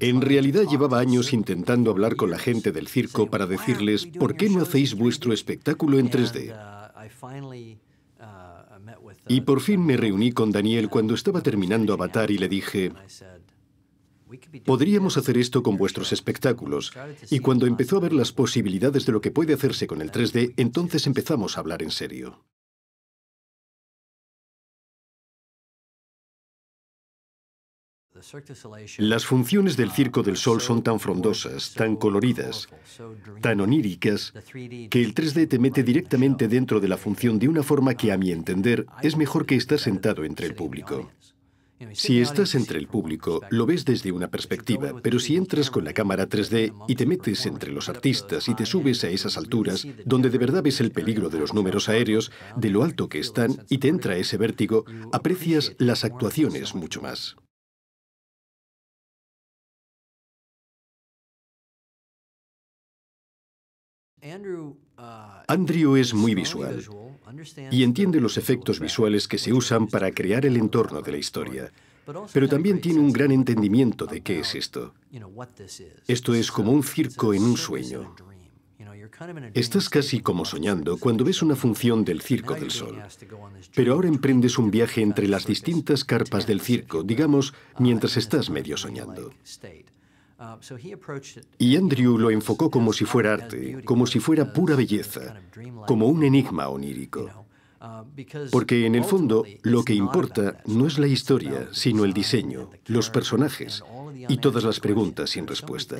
En realidad llevaba años intentando hablar con la gente del circo para decirles, ¿por qué no hacéis vuestro espectáculo en 3D? Uh, uh, y por fin me reuní con Daniel uh, cuando estaba terminando Avatar y le dije, podríamos hacer esto con vuestros espectáculos. Y cuando empezó a ver las posibilidades de lo que puede hacerse con el 3D, entonces empezamos a hablar en serio. Las funciones del Circo del Sol son tan frondosas, tan coloridas, tan oníricas, que el 3D te mete directamente dentro de la función de una forma que, a mi entender, es mejor que estar sentado entre el público. Si estás entre el público, lo ves desde una perspectiva, pero si entras con la cámara 3D y te metes entre los artistas y te subes a esas alturas, donde de verdad ves el peligro de los números aéreos, de lo alto que están, y te entra ese vértigo, aprecias las actuaciones mucho más. Uh, Andrew es muy visual y entiende los efectos visuales que se usan para crear el entorno de la historia, pero también tiene un gran entendimiento de qué es esto. Esto es como un circo en un sueño. Estás casi como soñando cuando ves una función del Circo del Sol. Pero ahora emprendes un viaje entre las distintas carpas del circo, digamos, uh, mientras estás medio soñando. Uh, y Andrew lo enfocó como si fuera arte, como si fuera uh, pura belleza, como un enigma onírico. Uh, Porque en el fondo lo que importa no es la historia, sino el diseño, los personajes y todas las preguntas sin respuesta.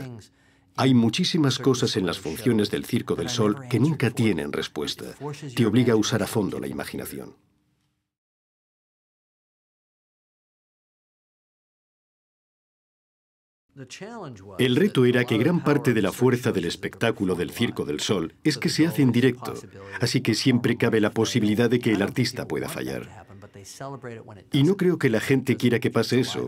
Hay muchísimas cosas en las funciones del Circo del Sol que nunca tienen respuesta. Te obliga a usar a fondo la imaginación. El reto era que gran parte de la fuerza del espectáculo del Circo del Sol es que se hace en directo, así que siempre cabe la posibilidad de que el artista pueda fallar. Y no creo que la gente quiera que pase eso,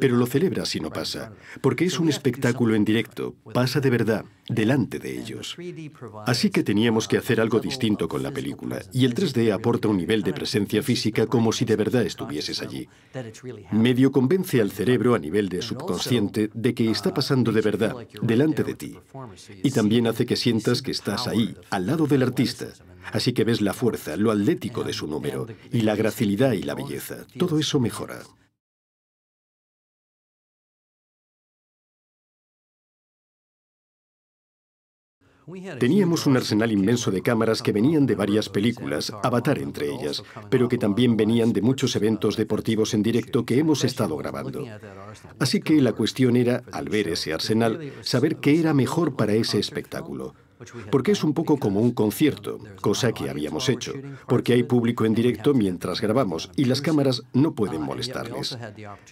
pero lo celebra si no pasa, porque es un espectáculo en directo, pasa de verdad, delante de ellos. Así que teníamos que hacer algo distinto con la película, y el 3D aporta un nivel de presencia física como si de verdad estuvieses allí. Medio convence al cerebro a nivel de subconsciente de que está uh, pasando de verdad, delante de ti. Y también hace que sientas que estás ahí, al lado del artista, Así que ves la fuerza, lo atlético de su número, y la gracilidad y la belleza. Todo eso mejora. Teníamos un arsenal inmenso de cámaras que venían de varias películas, Avatar entre ellas, pero que también venían de muchos eventos deportivos en directo que hemos estado grabando. Así que la cuestión era, al ver ese arsenal, saber qué era mejor para ese espectáculo porque es un poco como un concierto, cosa que habíamos hecho, porque hay público en directo mientras grabamos y las cámaras no pueden molestarles.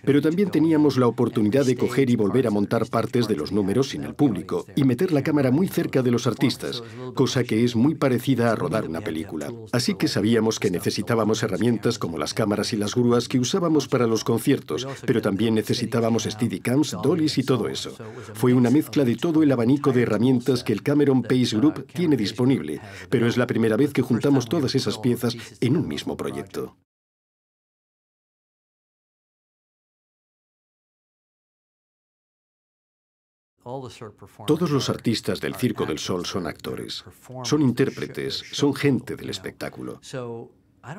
Pero también teníamos la oportunidad de coger y volver a montar partes de los números sin el público y meter la cámara muy cerca de los artistas, cosa que es muy parecida a rodar una película. Así que sabíamos que necesitábamos herramientas como las cámaras y las grúas que usábamos para los conciertos, pero también necesitábamos steadicams, dollies y todo eso. Fue una mezcla de todo el abanico de herramientas que el Cameron Ah, Group tiene disponible, pero es la primera vez que juntamos todas esas piezas en un mismo proyecto. Todos los artistas del Circo del Sol son actores, son intérpretes, son gente del espectáculo.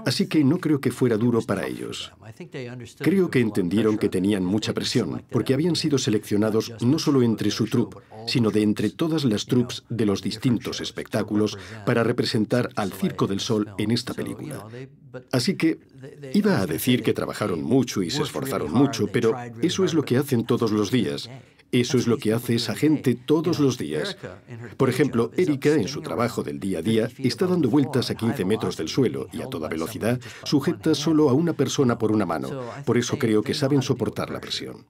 Así que no creo que fuera duro para ellos. Creo que entendieron que tenían mucha presión, porque habían sido seleccionados no solo entre su troupe, sino de entre todas las troupes de los distintos espectáculos para representar al Circo del Sol en esta película. Así que iba a decir que trabajaron mucho y se esforzaron mucho, pero eso es lo que hacen todos los días eso es lo que hace esa gente todos los días. Por ejemplo, Erika, en su trabajo del día a día, está dando vueltas a 15 metros del suelo y a toda velocidad, sujeta solo a una persona por una mano. Por eso creo que saben soportar la presión.